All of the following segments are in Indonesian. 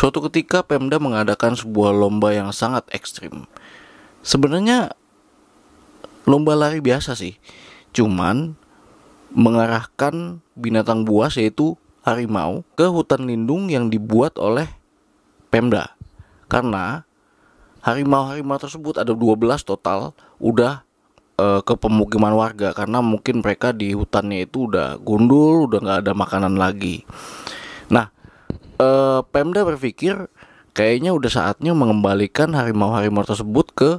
Suatu ketika Pemda mengadakan sebuah lomba yang sangat ekstrim. Sebenarnya lomba lari biasa sih, cuman mengarahkan binatang buas yaitu harimau ke hutan lindung yang dibuat oleh Pemda. Karena harimau-harimau tersebut ada 12 total udah eh, ke pemukiman warga karena mungkin mereka di hutannya itu udah gundul, udah nggak ada makanan lagi uh, Pemda berpikir kayaknya udah saatnya mengembalikan harimau-harimau tersebut ke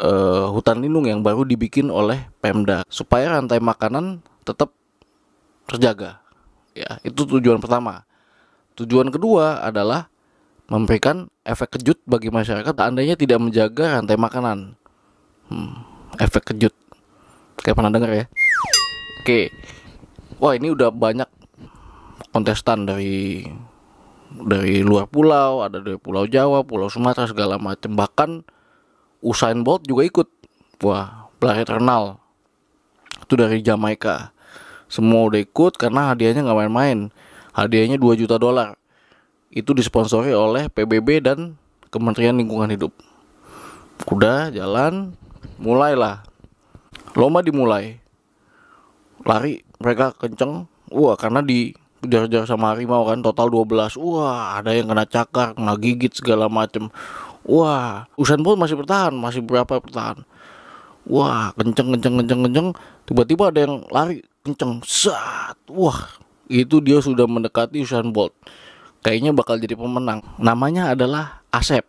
uh, hutan lindung yang baru dibikin oleh Pemda supaya rantai makanan tetap terjaga. Ya, itu tujuan pertama. Tujuan kedua adalah memberikan efek kejut bagi masyarakat seandainya tidak menjaga rantai makanan. Hmm, efek kejut. Kayak pernah dengar ya? Oke. Wah, ini udah banyak kontestan dari dari luar pulau, ada dari Pulau Jawa, Pulau Sumatera segala macam. Bahkan Usain Bolt juga ikut. Wah, pelari terkenal. Itu dari Jamaika. Semua udah ikut karena hadiahnya nggak main-main. Hadiahnya 2 juta dolar. Itu disponsori oleh PBB dan Kementerian Lingkungan Hidup. Kuda jalan, mulailah. Lomba dimulai. Lari mereka kenceng. Wah, karena di jar-jar sama harimau kan total 12 wah ada yang kena cakar kena gigit segala macem wah Usain Bolt masih bertahan masih berapa bertahan wah kenceng kenceng kenceng kenceng tiba-tiba ada yang lari kenceng saat wah itu dia sudah mendekati Usain Bolt kayaknya bakal jadi pemenang namanya adalah Asep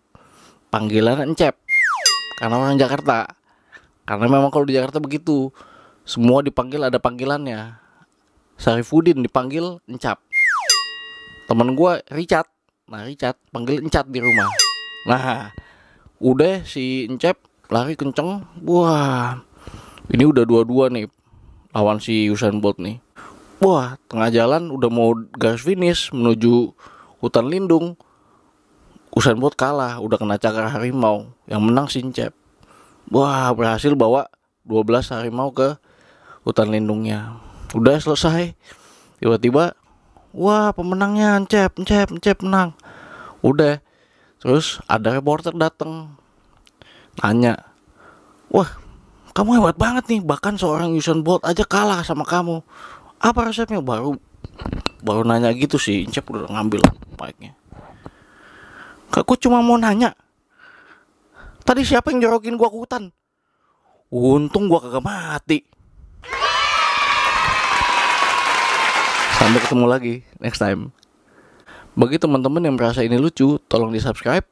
panggilan Encep karena orang Jakarta karena memang kalau di Jakarta begitu semua dipanggil ada panggilannya Sarifudin dipanggil Encap. Temen gue Richard. Nah Richard panggil Encat di rumah. Nah udah si Encap lari kenceng. Wah ini udah dua-dua nih lawan si Usain Bolt nih. Wah tengah jalan udah mau garis finish menuju hutan lindung. Usain Bolt kalah udah kena cakar harimau. Yang menang si Encap. Wah berhasil bawa 12 harimau ke hutan lindungnya udah selesai tiba-tiba wah pemenangnya ncep ncep ncep menang udah terus ada reporter datang nanya wah kamu hebat banget nih bahkan seorang Usain Bolt aja kalah sama kamu apa resepnya baru baru nanya gitu sih ancep udah ngambil mic-nya aku cuma mau nanya tadi siapa yang jorokin gua ke hutan untung gua kagak mati Sampai ketemu lagi next time. Bagi teman-teman yang merasa ini lucu, tolong di-subscribe.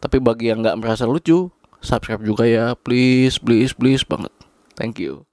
Tapi bagi yang nggak merasa lucu, subscribe juga ya. Please, please, please banget. Thank you.